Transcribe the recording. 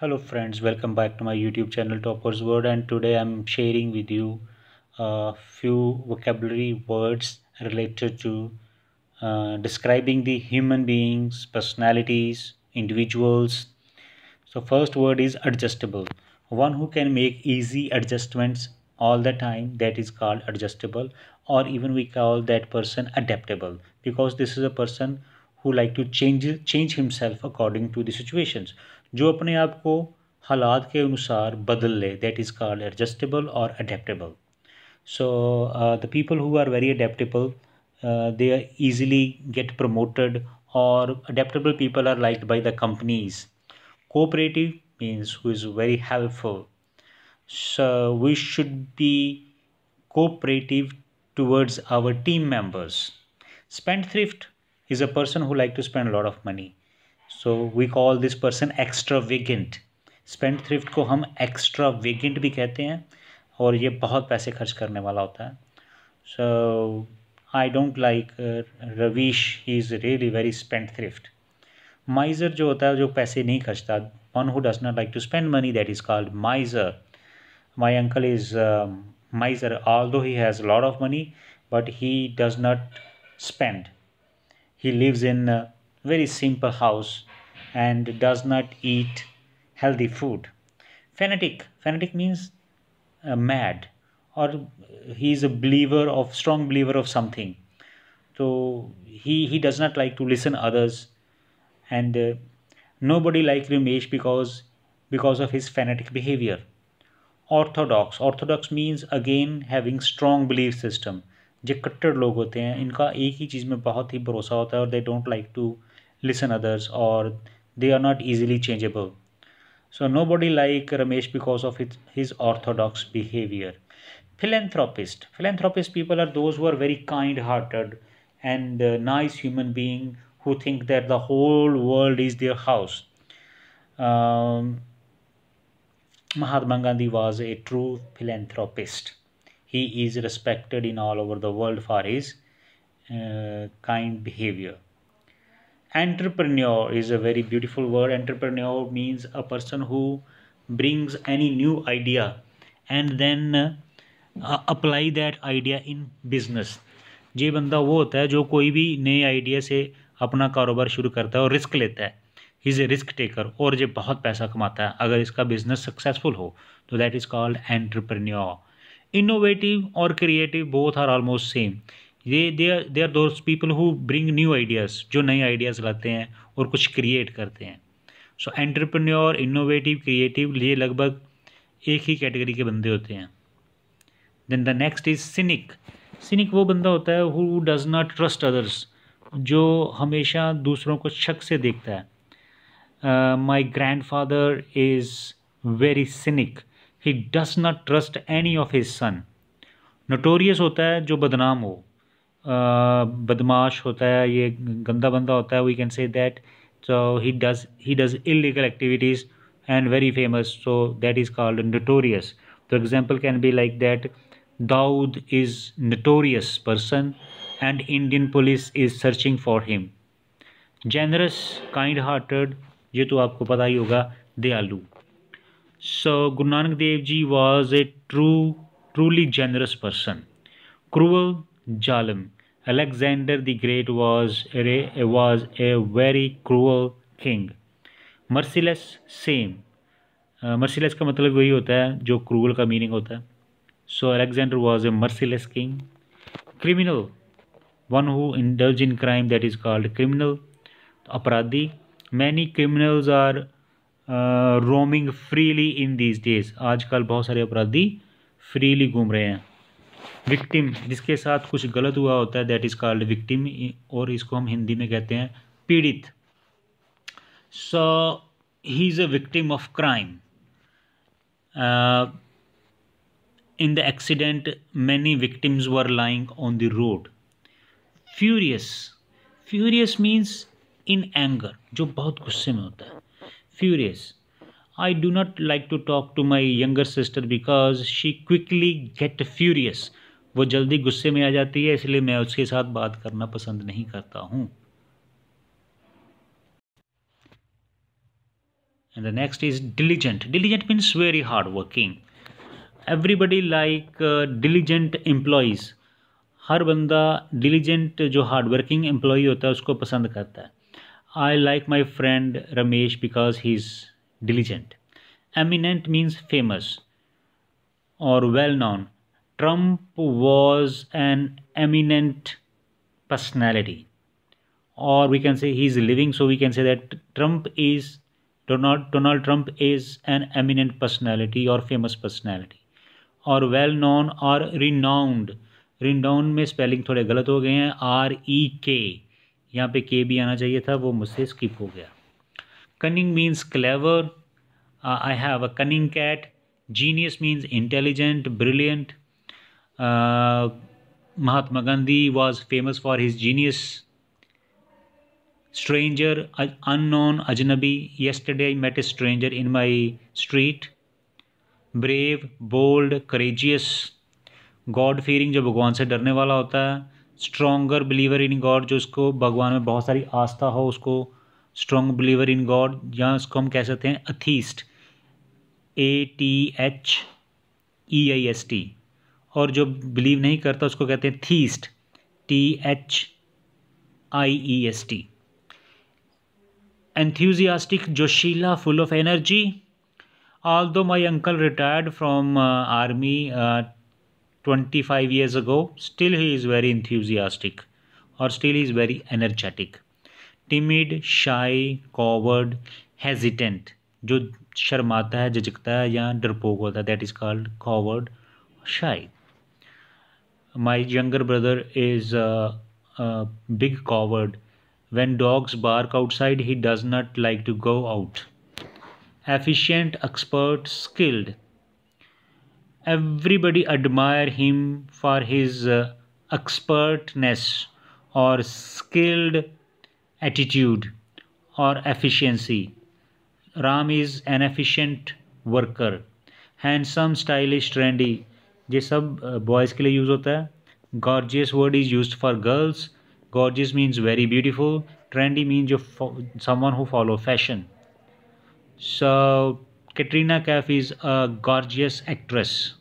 hello friends welcome back to my youtube channel toppers word and today i'm sharing with you a few vocabulary words related to uh, describing the human beings personalities individuals so first word is adjustable one who can make easy adjustments all the time that is called adjustable or even we call that person adaptable because this is a person who like to change change himself according to the situations jo apne aap ko ke anusar badal le that is called adjustable or adaptable so uh, the people who are very adaptable uh, they easily get promoted or adaptable people are liked by the companies cooperative means who is very helpful so we should be cooperative towards our team members spendthrift is a person who like to spend a lot of money so we call this person extravagant spendthrift को हम extra वेगेंट भी कहते हैं और ये बहुत पैसे खर्च करने वाला होता है so I don't like Ravish he is really very spendthrift miser जो होता है जो पैसे नहीं खर्चता one who does not like to spend money that is called miser my uncle is miser although he has lot of money but he does not spend he lives in a very simple house and does not eat healthy food fanatic fanatic means uh, mad or he is a believer of strong believer of something so he he does not like to listen others and uh, nobody like ramesh because because of his fanatic behavior orthodox orthodox means again having strong belief system जो कट्टर लोग होते हैं इनका एक ही चीज़ में बहुत ही भरोसा होता है और they don't like to listen others और they are not easily changeable so nobody like Ramesh because of it his orthodox behaviour philanthropist philanthropist people are those who are very kind hearted and nice human being who think that the whole world is their house Mahatma Gandhi was a true philanthropist He is respected in all over the world for his uh, kind behavior. Entrepreneur is a very beautiful word. Entrepreneur means a person who brings any new idea and then uh, apply that idea in business. ये बंदा वो होता है जो कोई भी नए idea से अपना कारोबार शुरू करता है और रिस्क लेता है इज़ ए रिस्क टेकर और ये बहुत पैसा कमाता है अगर इसका बिजनेस सक्सेसफुल हो तो that is called entrepreneur innovative or creative both are almost same ये they are those people who bring new ideas जो नए आइडियाज़ लाते हैं और कुछ क्रिएट करते हैं सो एंटरप्रन्योर इनोवेटिव क्रिएटिव ये लगभग एक ही कैटेगरी के बंदे होते हैं then the next is cynic cynic वो बंदा होता है who does not trust others जो हमेशा दूसरों को शक से देखता है my grandfather is very cynic he does not trust any of his son notorious होता है जो बदनाम हो बदमाश होता है ये गंदा बंदा होता है we can say that so he does he does illegal activities and very famous so that is called notorious तो example can be like that Dawood is notorious person and Indian police is searching for him generous kind hearted ये तो आपको पता ही होगा दयालु So Guru Nanak Dev Ji was a true, truly generous person. Cruel, Jalam. Alexander the Great was a, was a very cruel king. Merciless, same. Merciless uh, का मतलब वही होता है जो क्रूअल का मीनिंग होता है so Alexander was a merciless king criminal one who indulge in crime that is called criminal अपराधी many criminals are roaming freely in these days आजकल बहुत सारे अपराधी फ्रीली घूम रहे हैं विक्टिम जिसके साथ कुछ गलत हुआ होता है दैट इज़ कॉल्ड विक्टिम और इसको हम हिंदी में कहते हैं पीड़ित so he is a victim of crime in the accident many victims were lying on the road furious furious means in anger जो बहुत गुस्से में होता है furious i do not like to talk to my younger sister because she quickly get furious वो जल्दी गुस्से में आ जाती है इसलिए मैं उसके साथ बात करना पसंद नहीं करता हूँ and the next is diligent diligent means very hard working everybody like diligent employees हर बंदा डिलीजेंट जो हार्ड वर्किंग एम्प्लॉय होता है उसको पसंद करता है I like my friend Ramesh because he is diligent eminent means famous और well known Trump was an eminent personality और we can say he is living so we can say that Trump is Donald Donald Trump is an eminent personality और famous personality और well known और renowned renowned में spelling थोड़े गलत हो गए हैं आर ई के यहाँ पे के भी आना चाहिए था वो मुझसे स्किप हो गया cunning means clever I have a cunning cat genius means intelligent brilliant Mahatma Gandhi was famous for his genius stranger uh, unknown अजनबी yesterday I met a stranger in my street brave bold courageous god fearing जो भगवान से डरने वाला होता है stronger believer in God जो उसको भगवान में बहुत सारी आस्था हो उसको स्ट्रॉन्ग बिलीवर इन गॉड या उसको हम कह सकते हैं atheist A T H E I S T और जो बिलीव नहीं करता उसको कहते हैं theist T H I E S T enthusiastic जोशीला full of energy although my uncle retired uh, army 25 years ago, still he is very enthusiastic or still he is very energetic. Timid, shy, coward, hesitant, जो शर्माता है झिझकता है या डरपोक होता है that my younger brother is a, big coward when dogs bark outside he does not like to go out efficient expert skilled everybody admire him for his uh, expertness or skilled attitude or efficiency ram is an efficient worker handsome stylish trendy ये सब boys uh, के लिए use होता है gorgeous word is use for girls gorgeous means very beautiful trendy means जो someone who follow fashion so Katrina Kaif is a gorgeous actress